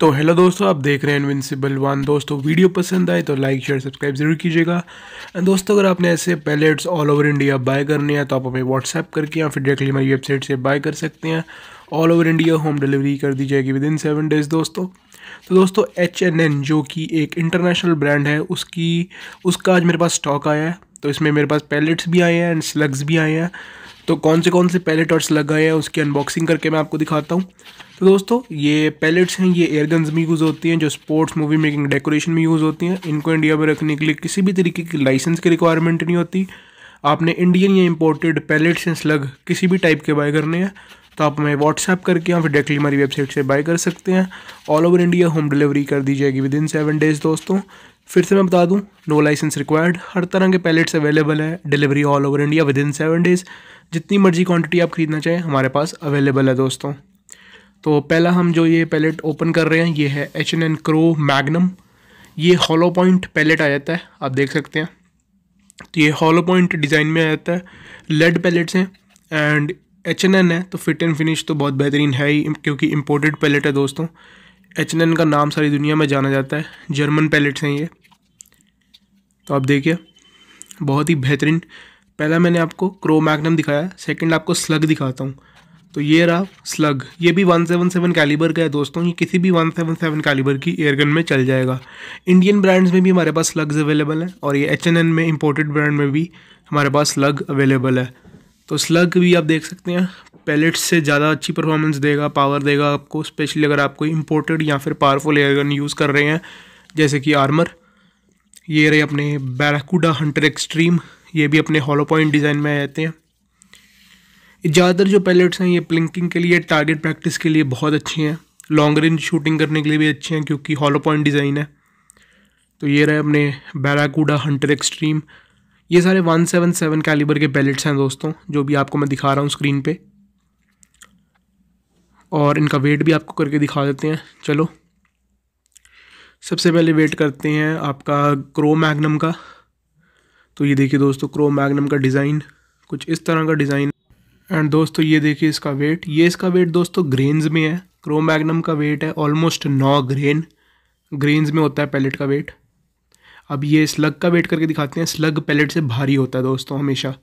तो हेलो दोस्तों आप देख रहे हैं इनविंसिबल वन दोस्तों वीडियो पसंद आए तो लाइक शेयर सब्सक्राइब ज़रूर कीजिएगा एंड दोस्तों अगर आपने ऐसे pellets all over India buy करने हैं तो आप हमें व्हाट्सएप करके या फिर डायरेक्टली हमारी वेबसाइट से बाय कर सकते हैं all over India home delivery कर दी जाएगी विद इन सेवन डेज़ दोस्तों तो दोस्तों एच एन एन जो कि एक इंटरनेशनल ब्रांड है उसकी उसका आज मेरे पास स्टॉक आया है तो इसमें मेरे पास पैलेट्स भी आए हैं एंड स्लग्स भी आए हैं तो कौन से कौन से पैलेट और स्लग गए हैं उसकी अनबॉक्सिंग करके मैं आपको दिखाता हूँ तो दोस्तों ये पैलेट्स हैं ये एयरगन्स में यूज़ होती हैं जो स्पोर्ट्स मूवी मेकिंग डेकोरेशन में यूज़ होती हैं इनको इंडिया में रखने के लिए किसी भी तरीके की लाइसेंस की रिक्वायरमेंट नहीं होती आपने इंडियन या इम्पोर्टेड पैलेट्स एंड स्लग किसी भी टाइप के बाय करने हैं तो आप हमें व्हाट्सएप करके या फिर डायरेक्टली हमारी वेबसाइट से बाय कर सकते हैं all over India home delivery कर दी जाएगी विद इन सेवन डेज़ दोस्तों फिर से मैं बता दूं नो लाइसेंस रिक्वायर्ड हर तरह के पैलेट्स अवेलेबल है delivery all over India within seven days जितनी मर्जी क्वांटिटी आप ख़रीदना चाहें हमारे पास अवेलेबल है दोस्तों तो पहला हम जो ये पैलेट ओपन कर रहे हैं ये है H N N Crow Magnum ये हॉलो पॉइंट पैलेट आ जाता है आप देख सकते हैं तो ये हॉलो पॉइंट डिज़ाइन में आ जाता है लेड पैलेट्स हैं एंड एच एन एन है तो फिट एंड फिनिश तो बहुत बेहतरीन है ही क्योंकि इम्पोर्टेड पैलेट है दोस्तों एच एन एन का नाम सारी दुनिया में जाना जाता है जर्मन पैलेट्स हैं ये तो आप देखिए बहुत ही बेहतरीन पहला मैंने आपको क्रो मैगनम दिखाया सेकंड आपको स्लग दिखाता हूँ तो ये रहा स्लग ये भी 177 कैलिबर का है दोस्तों ये किसी भी 177 कैलिबर की एयरगन में चल जाएगा इंडियन ब्रांड्स में भी हमारे पास स्लग्स अवेलेबल हैं और ये एच में इम्पोर्टेड ब्रांड में भी हमारे पास स्लग अवेलेबल है तो स्लग भी आप देख सकते हैं पैलेट्स से ज़्यादा अच्छी परफॉर्मेंस देगा पावर देगा आपको स्पेशली अगर आप कोई इम्पोर्टेड या फिर पावरफुल एयरगन यूज़ कर रहे हैं जैसे कि आर्मर ये रहे अपने बैराकूडा हंटर एक्सट्रीम ये भी अपने हॉलो पॉइंट डिज़ाइन में आ जाते हैं ज़्यादातर जो पैलेट्स हैं ये प्लिंकिंग के लिए टारगेट प्रैक्टिस के लिए बहुत अच्छे हैं लॉन्ग रेंज शूटिंग करने के लिए भी अच्छे हैं क्योंकि हॉलो पॉइंट डिज़ाइन है तो ये रहे अपने बैराकूडा हंटर एक्सट्रीम ये सारे 177 कैलिबर के पैलेट्स हैं दोस्तों जो भी आपको मैं दिखा रहा हूँ स्क्रीन पे और इनका वेट भी आपको करके दिखा देते हैं चलो सबसे पहले वेट करते हैं आपका क्रो मैग्नम का तो ये देखिए दोस्तों क्रोम मैग्नम का डिज़ाइन कुछ इस तरह का डिज़ाइन एंड दोस्तों ये देखिए इसका वेट ये इसका वेट दोस्तों ग्रेन्स में है क्रोम मैग्नम का वेट है ऑलमोस्ट नौ ग्रेन ग्रेन्स में होता है पैलेट का वेट अब ये स्लग का वेट करके दिखाते हैं स्लग पैलेट से भारी होता है दोस्तों हमेशा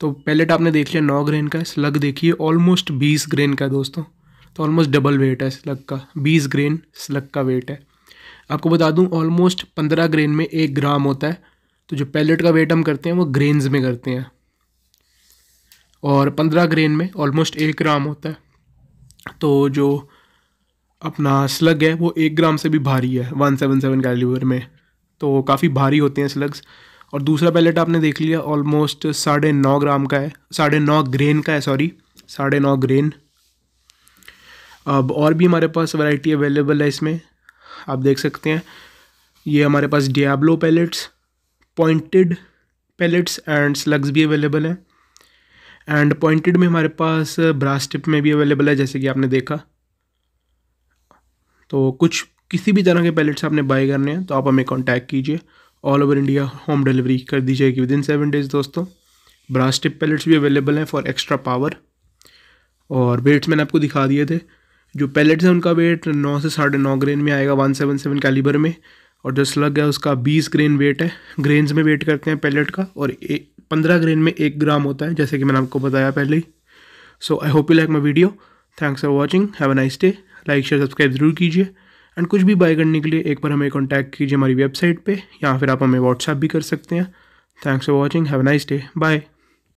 तो पैलेट आपने देख लिया नौ ग्रेन का स्लग देखिए ऑलमोस्ट बीस ग्रेन का दोस्तों तो ऑलमोस्ट डबल वेट है स्लग का बीस ग्रेन स्लग का वेट है आपको बता दूं ऑलमोस्ट पंद्रह ग्रेन में एक ग्राम होता है तो जो पैलेट का वेट हम करते हैं वो ग्रेन्स में करते हैं और पंद्रह ग्रेन में ऑलमोस्ट एक ग्राम होता है तो जो अपना स्लग है वो एक ग्राम से भी भारी है वन सेवन सेवन कैलिवर में तो काफ़ी भारी होते हैं स्लग्स और दूसरा पैलेट आपने देख लिया ऑलमोस्ट साढ़े नौ ग्राम का है साढ़े नौ ग्रेन का है सॉरी साढ़े नौ ग्रेन अब और भी हमारे पास वैरायटी अवेलेबल है इसमें आप देख सकते हैं ये हमारे पास Diablo pellets pointed pellets and slugs भी अवेलेबल हैं एंड पॉइंटेड में हमारे पास ब्रास uh, टिप में भी अवेलेबल है जैसे कि आपने देखा तो कुछ किसी भी तरह के पैलेट्स आपने बाय करने हैं तो आप हमें कॉन्टैक्ट कीजिए all over India home delivery कर दी जाएगी विद इन सेवन डेज दोस्तों ब्रास टिप पैलेट्स भी अवेलेबल हैं फॉर एक्स्ट्रा पावर और वेट्स मैंने आपको दिखा दिए थे जो पैलेट्स हैं उनका वेट नौ से साढ़े नौ ग्रेन में आएगा वन सेवन सेवन कैलिबर में और जो स्लग है उसका बीस ग्रेन वेट है ग्रेन्स में वेट करते हैं पैलेट का और पंद्रह ग्रेन में एक ग्राम होता है जैसे कि मैंने आपको बताया पहले ही so I hope you like my video thanks for watching have a nice day like share subscribe ज़रूर कीजिए एंड कुछ भी बाय करने के लिए एक बार हमें कॉन्टैक्ट कीजिए हमारी वेबसाइट पर या फिर आप हमें व्हाट्सएप भी कर सकते हैं thanks for watching have a nice day bye